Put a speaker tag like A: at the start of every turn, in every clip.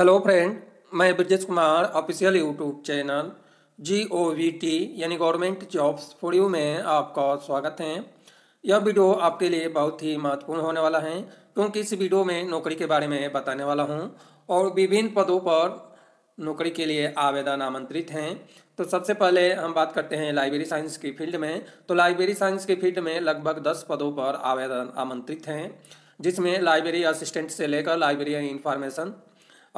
A: hello friend मैं Brajesh Kumar official YouTube channel G O V T यानी government jobs for you में आपका स्वागत है यह वीडियो आपके लिए बहुत ही महत्वपूर्ण होने वाला है क्योंकि इस वीडियो में नौकरी के बारे में बताने वाला हूं और विभिन्न पदों पर नौकरी के लिए आवेदन आमंत्रित हैं तो सबसे पहले हम बात करते हैं लाइब्रेरी साइंस की फील्ड में तो लाइब्रेरी साइंस की फील्ड में लगभग दस पदों पर आवेदन आमंत्रित हैं जिसमें लाइब्रेरी असिस्टेंट से लेकर लाइब्रेरी इंफॉर्मेशन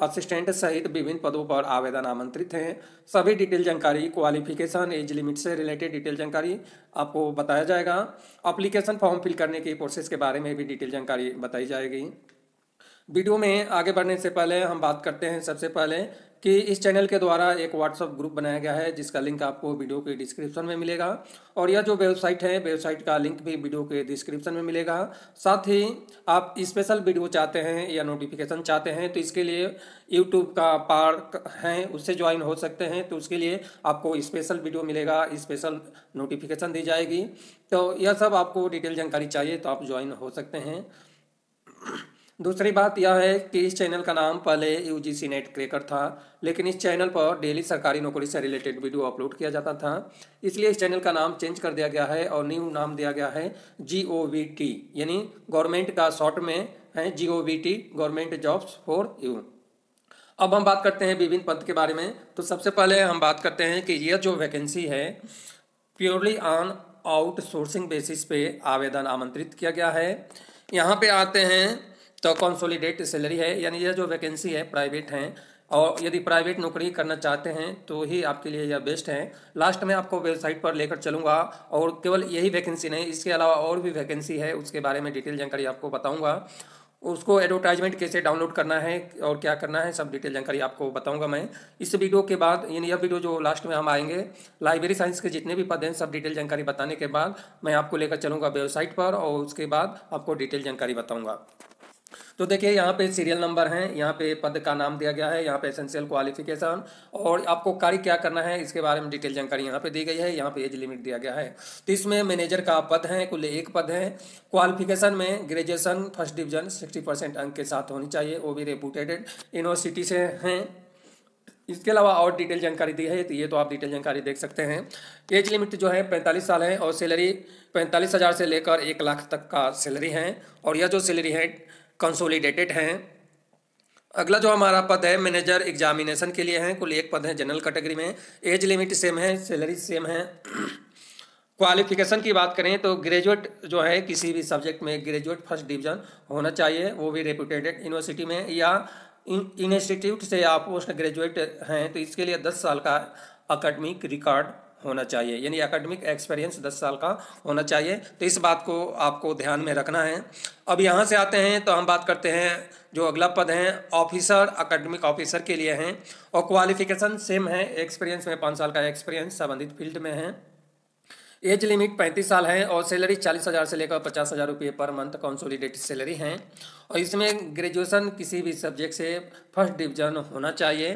A: असिस्टेंट सहित विभिन्न पदों पर आवेदन आमंत्रित हैं सभी डिटेल जानकारी क्वालिफिकेशन एज लिमिट से रिलेटेड डिटेल जानकारी आपको बताया जाएगा अप्लीकेशन फॉर्म फिल करने की प्रोसेस के बारे में भी डिटेल जानकारी बताई जाएगी वीडियो में आगे बढ़ने से पहले हम बात करते हैं सबसे पहले कि इस चैनल के द्वारा एक व्हाट्सअप ग्रुप बनाया गया है जिसका लिंक आपको वीडियो के डिस्क्रिप्शन में मिलेगा और यह जो वेबसाइट है वेबसाइट का लिंक भी वीडियो के डिस्क्रिप्शन में मिलेगा साथ ही आप स्पेशल वीडियो चाहते हैं या नोटिफिकेशन चाहते हैं तो इसके लिए यूट्यूब का पार्क है उससे ज्वाइन हो सकते हैं तो उसके लिए आपको स्पेशल वीडियो मिलेगा स्पेशल नोटिफिकेशन दी जाएगी तो यह सब आपको डिटेल जानकारी चाहिए तो आप ज्वाइन हो सकते हैं दूसरी बात यह है कि इस चैनल का नाम पहले U G C NET cracker था लेकिन इस चैनल पर डेली सरकारी नौकरी से रिलेटेड वीडियो अपलोड किया जाता था इसलिए इस चैनल का नाम चेंज कर दिया गया है और न्यू नाम दिया गया है जी ओ वी टी यानी गवर्नमेंट का शॉर्ट में है G O V T government jobs for you अब हम बात करते हैं विभिन्न पद के बारे में तो सबसे पहले हम बात करते हैं कि यह जो वैकेंसी है प्योरली ऑन आउटसोर्सिंग बेसिस पे आवेदन आमंत्रित किया गया है यहाँ पे आते हैं तो कॉन्सोलीडेट सैलरी है यानी यह जो वैकेंसी है प्राइवेट हैं और यदि प्राइवेट नौकरी करना चाहते हैं तो ही आपके लिए यह बेस्ट है लास्ट में आपको वेबसाइट पर लेकर चलूँगा और केवल यही वैकेंसी नहीं इसके अलावा और भी वैकेंसी है उसके बारे में डिटेल जानकारी आपको बताऊँगा उसको एडवर्टाइजमेंट कैसे डाउनलोड करना है और क्या करना है सब डिटेल जानकारी आपको बताऊंगा मैं इस वीडियो के बाद यानी यह वीडियो जो लास्ट में हम आएंगे लाइब्रेरी साइंस के जितने भी पद हैं सब डिटेल जानकारी बताने के बाद मैं आपको लेकर चलूँगा वेबसाइट पर और उसके बाद आपको डिटेल जानकारी बताऊँगा तो देखिए यहाँ पे सीरियल नंबर हैं यहाँ पे पद का नाम दिया गया है यहाँ पे एसेंशियल क्वालिफिकेशन और आपको कार्य क्या करना है इसके बारे में डिटेल जानकारी यहाँ पे दी गई है यहाँ पे एज लिमिट दिया गया है तो इसमें मैनेजर का पद है कुल एक पद है क्वालिफिकेशन में graduation first division sixty percent अंक के साथ होनी चाहिए वो भी रेपूटेडेड यूनिवर्सिटी से हैं इसके अलावा और डिटेल जानकारी दी है तो ये तो आप डिटेल जानकारी देख सकते हैं एज लिमिट जो है पैंतालीस साल है और सैलरी पैंतालीस हज़ार से लेकर एक लाख तक का सैलरी है और यह जो सैलरी है कंसोलिडेटेड हैं अगला जो हमारा पद है मैनेजर एग्जामिनेशन के लिए हैं कुल एक पद है जनरल कैटेगरी में एज लिमिट सेम है सैलरी सेम है क्वालिफिकेशन की बात करें तो ग्रेजुएट जो है किसी भी सब्जेक्ट में ग्रेजुएट फर्स्ट डिवीजन होना चाहिए वो भी रेप्यूटेड यूनिवर्सिटी में या इंस्टीट्यूट से आप पोस्ट ग्रेजुएट हैं तो इसके लिए दस साल का अकेडमिक रिकॉर्ड होना चाहिए यानी एकेडमिक एक्सपीरियंस दस साल का होना चाहिए तो इस बात को आपको ध्यान में रखना है अब यहाँ से आते हैं तो हम बात करते हैं जो अगला पद है ऑफिसर अकेडमिक ऑफिसर के लिए हैं और क्वालिफिकेशन सेम है एक्सपीरियंस में पाँच साल का एक्सपीरियंस संबंधित फील्ड में है एज लिमिट पैंतीस साल है और सैलरी चालीस हज़ार से लेकर पचास हज़ार रुपये पर मंथ कॉन्सोलिडेटेड सैलरी है और इसमें ग्रेजुएशन किसी भी सब्जेक्ट से फर्स्ट डिवीजन होना चाहिए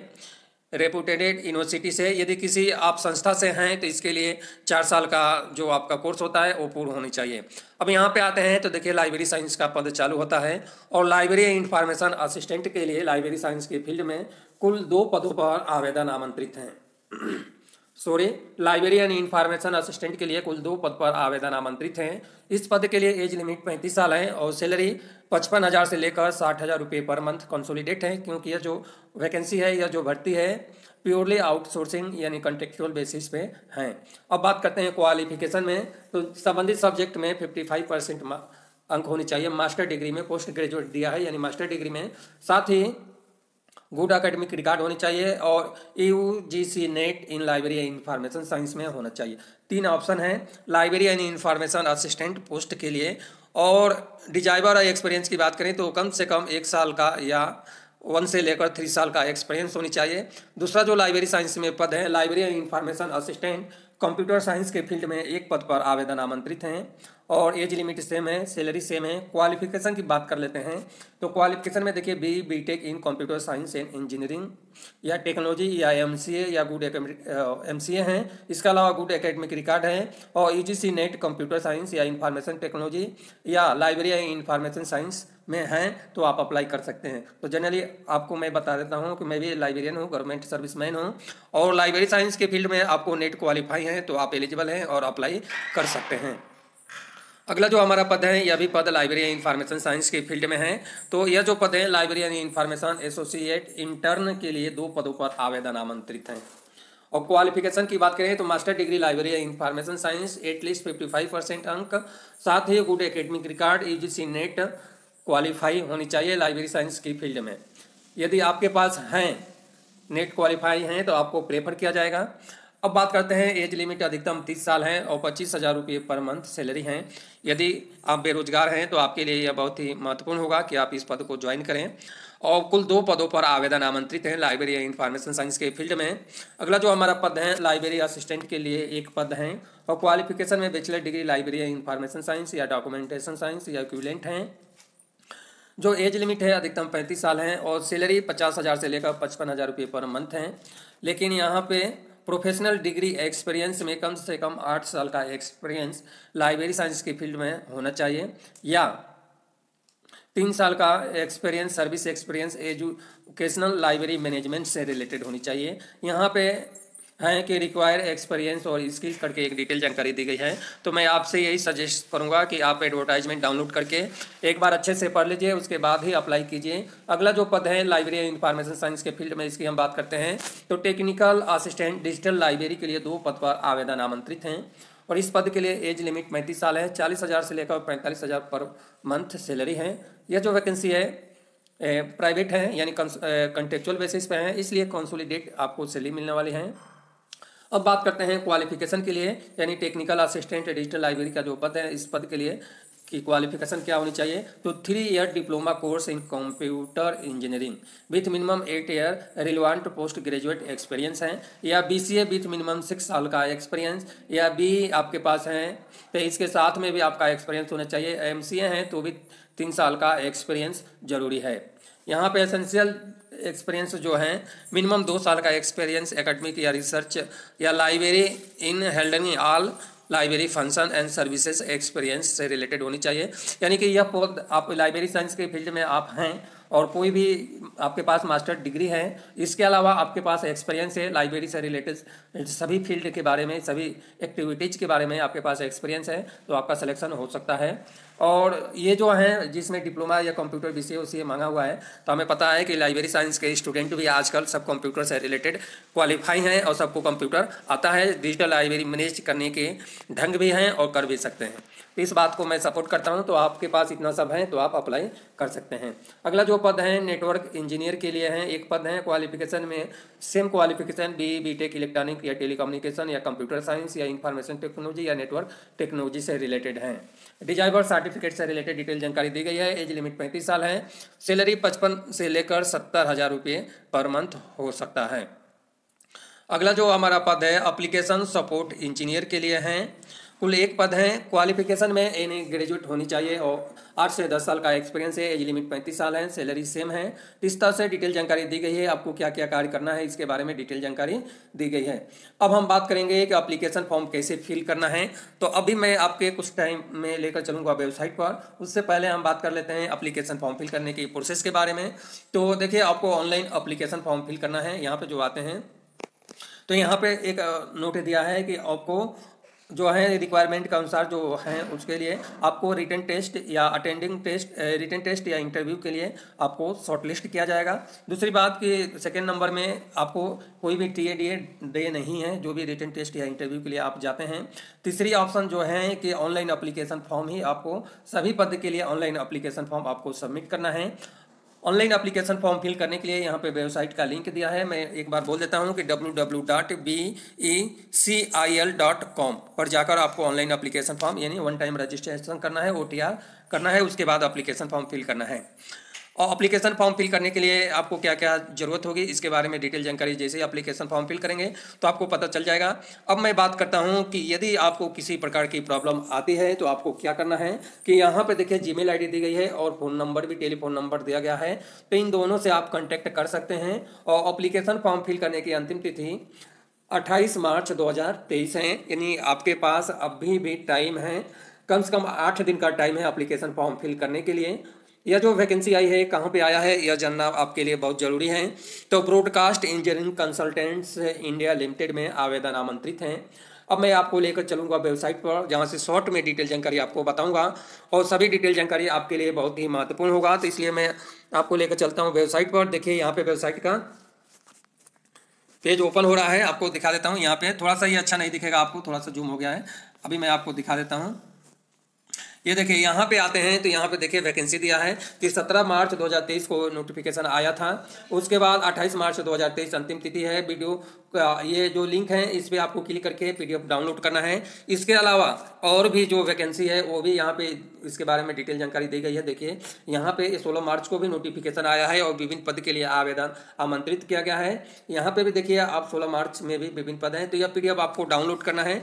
A: रेपुटेडेड यूनिवर्सिटी से यदि किसी आप संस्था से हैं तो इसके लिए चार साल का जो आपका कोर्स होता है वो पूर्ण होनी चाहिए अब यहाँ पे आते हैं तो देखिए लाइब्रेरी साइंस का पद चालू होता है और लाइब्रेरी इंफॉर्मेशन असिस्टेंट के लिए लाइब्रेरी साइंस के फील्ड में कुल दो पदों पर आवेदन आमंत्रित हैं sorry library and information assistant के लिए कुल दो पद पर आवेदन आमंत्रित हैं इस पद के लिए एज लिमिट पैंतीस साल है और सैलरी पचपन हज़ार से लेकर साठ हज़ार रुपये पर मंथ कंसोलिडेट हैं क्योंकि यह जो वैकेंसी है या जो भर्ती है प्योरली आउटसोर्सिंग यानी कंट्रेक्चुअल बेसिस पे हैं अब बात करते हैं क्वालिफिकेशन में तो संबंधित सब्जेक्ट में फिफ्टी फाइव परसेंट अंक होने चाहिए मास्टर डिग्री में पोस्ट ग्रेजुएट दिया है यानी मास्टर डिग्री में साथ ही गुड अकेडमिक रिकॉर्ड होनी चाहिए और U G C NET in library and information science में होना चाहिए तीन ऑप्शन है library and information assistant post के लिए और डिजाइवर और एक्सपीरियंस की बात करें तो कम से कम एक साल का या वन से लेकर थ्री साल का एक्सपीरियंस होनी चाहिए दूसरा जो लाइब्रेरी साइंस में पद है library and information assistant computer science के फील्ड में एक पद पर आवेदन आमंत्रित हैं और एज लिमिट सेम है सैलरी सेम है क्वालिफिकेशन की बात कर लेते हैं तो क्वालिफिकेशन में देखिए B B tech in computer science and engineering या टेक्नोलॉजी या एम सी ए या गुड एम सी ए हैं इसके अलावा गुड एकेडमिक रिकॉर्ड है और U G C NET computer science या इंफॉर्मेशन टेक्नोलॉजी या लाइब्रेरी या इंफॉर्मेशन साइंस में हैं तो आप अप्लाई कर सकते हैं तो जनरली आपको मैं बता देता हूँ कि मैं भी लाइब्रेरियन हूँ गवर्नमेंट सर्विस मैन हूँ और लाइब्रेरी साइंस के फील्ड में आपको नेट क्वालिफाई हैं तो आप एलिजिबल हैं और अप्लाई कर सकते हैं अगला जो हमारा पद है यह भी पद लाइब्रेरी एंड इन्फॉर्मेशन साइंस के फील्ड में है तो यह जो पद है library and information associate intern के लिए दो पदों पर आवेदन आमंत्रित हैं और क्वालिफिकेशन की बात करें तो master degree library and information science at least fifty five percent अंक साथ ही good academic record C NET qualify होनी चाहिए लाइब्रेरी साइंस की फील्ड में यदि आपके पास हैं नेट क्वालिफाई हैं तो आपको प्रेफर किया जाएगा अब बात करते हैं एज लिमिट अधिकतम तीस साल है और पच्चीस हज़ार रुपये पर मंथ सैलरी हैं यदि आप बेरोजगार हैं तो आपके लिए यह बहुत ही महत्वपूर्ण होगा कि आप इस पद को ज्वाइन करें और कुल दो पदों पर आवेदन आमंत्रित हैं लाइब्रेरी इंफॉर्मेशन साइंस के फील्ड में अगला जो हमारा पद है लाइब्रेरी असिस्टेंट के लिए एक पद है और क्वालिफिकेशन में bachelor degree library information science या डॉक्यूमेंटेशन साइंस या इक्विलेंट हैं जो एज लिमिट है अधिकतम पैंतीस साल हैं और सैलरी पचास हज़ार से लेकर पचपन हज़ार रुपये पर मंथ हैं लेकिन यहाँ पे प्रोफेशनल डिग्री एक्सपीरियंस में कम से कम आठ साल का एक्सपीरियंस लाइब्रेरी साइंस की फील्ड में होना चाहिए या तीन साल का experience service experience educational library management से रिलेटेड होनी चाहिए यहाँ पे हैं कि रिक्वायर एक्सपीरियंस और इसकी करके एक डिटेल जानकारी दी गई है तो मैं आपसे यही सजेस्ट करूंगा कि आप एडवर्टाइजमेंट डाउनलोड करके एक बार अच्छे से पढ़ लीजिए उसके बाद ही अप्लाई कीजिए अगला जो पद है लाइब्रेरी इंफॉर्मेशन साइंस के फील्ड में इसकी हम बात करते हैं तो टेक्निकल असिस्टेंट डिजिटल लाइब्रेरी के लिए दो पद पर आवेदन आमंत्रित हैं और इस पद के लिए एज लिमिट पैंतीस साल है चालीस हज़ार से लेकर पैंतालीस हज़ार पर मंथ सैलरी है यह जो वैकेंसी है प्राइवेट है यानी कंटेक्चुअल बेसिस पे है इसलिए कंसोलिडेट आपको सैलरी मिलने वाली है अब बात करते हैं क्वालिफिकेशन के लिए यानी टेक्निकल असिस्टेंट डिजिटल लाइब्रेरी का जो पद है इस पद के लिए कि क्वालिफिकेशन क्या होनी चाहिए तो three year diploma course in computer engineering with minimum eight year relevant post graduate experience हैं या B C A with minimum six साल का एक्सपीरियंस या बी आपके पास हैं तो इसके साथ में भी आपका एक्सपीरियंस होना चाहिए एम सी ए हैं तो भी तीन साल का एक्सपीरियंस जरूरी है यहाँ पे एसेंशियल एक्सपीरियंस जो है मिनिमम दो साल का एक्सपीरियंस एकेडमिक या रिसर्च या library in holding all library function and services experience से रिलेटेड होनी चाहिए यानी कि यह पद आप लाइब्रेरी साइंस के फील्ड में आप हैं और कोई भी आपके पास मास्टर डिग्री है इसके अलावा आपके पास एक्सपीरियंस है लाइब्रेरी से रिलेटेड सभी फील्ड के बारे में सभी एक्टिविटीज़ के बारे में आपके पास एक्सपीरियंस है तो आपका सिलेक्शन हो सकता है और ये जो है जिसमें डिप्लोमा या कंप्यूटर विषय उसे मांगा हुआ है तो हमें पता है कि लाइब्रेरी साइंस के स्टूडेंट भी आजकल सब कंप्यूटर से रिलेटेड क्वालिफाई हैं और सबको कंप्यूटर आता है डिजिटल लाइब्रेरी मैनेज करने के ढंग भी हैं और कर भी सकते हैं तो इस बात को मैं सपोर्ट करता हूँ तो आपके पास इतना सब है तो आप अप्लाई कर सकते हैं अगला जो पद है नेटवर्क इंजीनियर के लिए है एक पद है क्वालिफिकेशन में same qualification B B tech electronic या टेलीकम्युनिकेशन या कंप्यूटर साइंस या इंफॉर्मेशन टेक्नोलॉजी या नेटवर्क टेक्नोलॉजी से रिलेटेड हैं डिजाइवर सर्टिफिकेट से रिलेटेड डिटेल जानकारी दी गई है एज लिमिट पैंतीस साल है सैलरी पचपन से लेकर सत्तर हज़ार रुपये पर मंथ हो सकता है अगला जो हमारा पद है अप्लीकेशन सपोर्ट इंजीनियर के लिए हैं कुल एक पद हैं क्वालिफिकेशन में यानी ग्रेजुएट होनी चाहिए और आठ से दस साल का एक्सपीरियंस है एज लिमिट पैंतीस साल है सैलरी सेम है इस तरह से डिटेल जानकारी दी गई है आपको क्या क्या कार्य करना है इसके बारे में डिटेल जानकारी दी गई है अब हम बात करेंगे कि अप्लीकेशन फॉर्म कैसे फिल करना है तो अभी मैं आपके कुछ टाइम में लेकर चलूँगा वेबसाइट पर उससे पहले हम बात कर लेते हैं अप्लीकेशन फॉर्म फिल करने की प्रोसेस के बारे में तो देखिए आपको ऑनलाइन अप्लीकेशन फॉर्म फिल करना है यहाँ पर जो आते हैं तो यहाँ पे एक नोट दिया है कि आपको जो है रिक्वायरमेंट के अनुसार जो है उसके लिए आपको रिटर्न टेस्ट या अटेंडिंग टेस्ट रिटर्न टेस्ट या इंटरव्यू के लिए आपको शॉर्टलिस्ट किया जाएगा दूसरी बात कि सेकेंड नंबर में आपको कोई भी टी ए डी ए डे नहीं है जो भी रिटर्न टेस्ट या इंटरव्यू के लिए आप जाते हैं तीसरी ऑप्शन जो है कि ऑनलाइन अप्लीकेशन फॉर्म ही आपको सभी पद के लिए ऑनलाइन अप्लीकेशन फॉर्म आपको सबमिट करना है ऑनलाइन अप्लीकेशन फॉर्म फिल करने के लिए यहाँ पे वेबसाइट का लिंक दिया है मैं एक बार बोल देता हूँ कि W W dot B E C I L dot com पर जाकर आपको ऑनलाइन अप्लीकेशन फॉर्म यानी वन टाइम रजिस्ट्रेशन करना है ओ टी आर करना है उसके बाद अप्लीकेशन फॉर्म फिल करना है और अप्लीकेशन फॉर्म फिल करने के लिए आपको क्या क्या ज़रूरत होगी इसके बारे में डिटेल जानकारी जैसे ही अप्लीकेशन फॉर्म फिल करेंगे तो आपको पता चल जाएगा अब मैं बात करता हूँ कि यदि आपको किसी प्रकार की प्रॉब्लम आती है तो आपको क्या करना है कि यहाँ पर देखिए जी मेल दी गई है और फ़ोन नंबर भी टेलीफोन नंबर दिया गया है तो इन दोनों से आप कॉन्टैक्ट कर सकते हैं और अप्लीकेशन फॉर्म फिल करने की अंतिम तिथि 28 मार्च 2023 है यानी आपके पास अभी भी टाइम है कम से कम आठ दिन का टाइम है एप्लीकेशन फॉर्म फिल करने के लिए यह जो वैकेंसी आई है कहाँ पे आया है यह जानना आपके लिए बहुत ज़रूरी है तो broadcast engineering consultants India limited में आवेदन आमंत्रित हैं अब मैं आपको लेकर चलूंगा वेबसाइट पर जहाँ से शॉर्ट में डिटेल जानकारी आपको बताऊंगा और सभी डिटेल जानकारी आपके लिए बहुत ही महत्वपूर्ण होगा तो इसलिए मैं आपको लेकर चलता हूँ वेबसाइट पर देखिए यहाँ पे वेबसाइट का पेज ओपन हो रहा है आपको दिखा देता हूँ यहाँ पे थोड़ा सा ये अच्छा नहीं दिखेगा आपको थोड़ा सा जूम हो गया है अभी मैं आपको दिखा देता हूँ ये देखिए यहाँ पे आते हैं तो यहाँ पे देखिए वैकेंसी दिया है कि सत्रह मार्च 2023 को नोटिफिकेशन आया था उसके बाद 28 मार्च 2023 अंतिम तिथि है वीडियो ये जो लिंक है इस पर आपको क्लिक करके पीडीएफ डाउनलोड करना है इसके अलावा और भी जो वैकेंसी है वो भी यहाँ पे इसके बारे में डिटेल जानकारी दी गई है देखिए यहाँ पे 16 मार्च को भी नोटिफिकेशन आया है और विभिन्न पद के लिए आवेदन आमंत्रित किया गया है यहाँ पे भी देखिए आप 16 मार्च में भी विभिन्न पद हैं तो यह पी आपको डाउनलोड करना है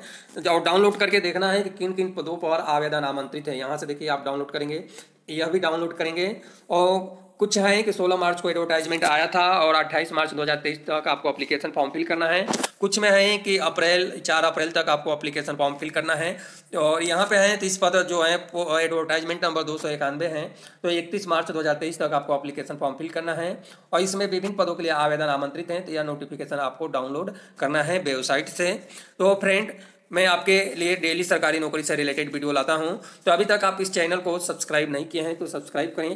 A: और डाउनलोड करके देखना है कि किन किन पदों पर आवेदन आमंत्रित है यहाँ से देखिए आप डाउनलोड करेंगे यह भी डाउनलोड करेंगे और कुछ है कि 16 मार्च को एडवर्टाइजमेंट आया था और 28 मार्च 2023 तक आपको एप्लीकेशन फॉर्म फिल करना है कुछ में है कि अप्रैल 4 अप्रैल तक आपको एप्लीकेशन फॉर्म फिल करना है और यहाँ पे है तीस पद जो है एडवर्टाइजमेंट नंबर दो सौ इक्यानवे है तो इकतीस मार्च 2023 तक आपको एप्लीकेशन फॉर्म फिल करना है और इसमें विभिन्न पदों के लिए आवेदन आमंत्रित हैं तो यह नोटिफिकेशन आपको डाउनलोड करना है वेबसाइट से तो फ्रेंड मैं आपके लिए डेली सरकारी नौकरी से रिलेटेड वीडियो लाता हूं तो अभी तक आप इस चैनल को सब्सक्राइब नहीं किए हैं तो सब्सक्राइब करें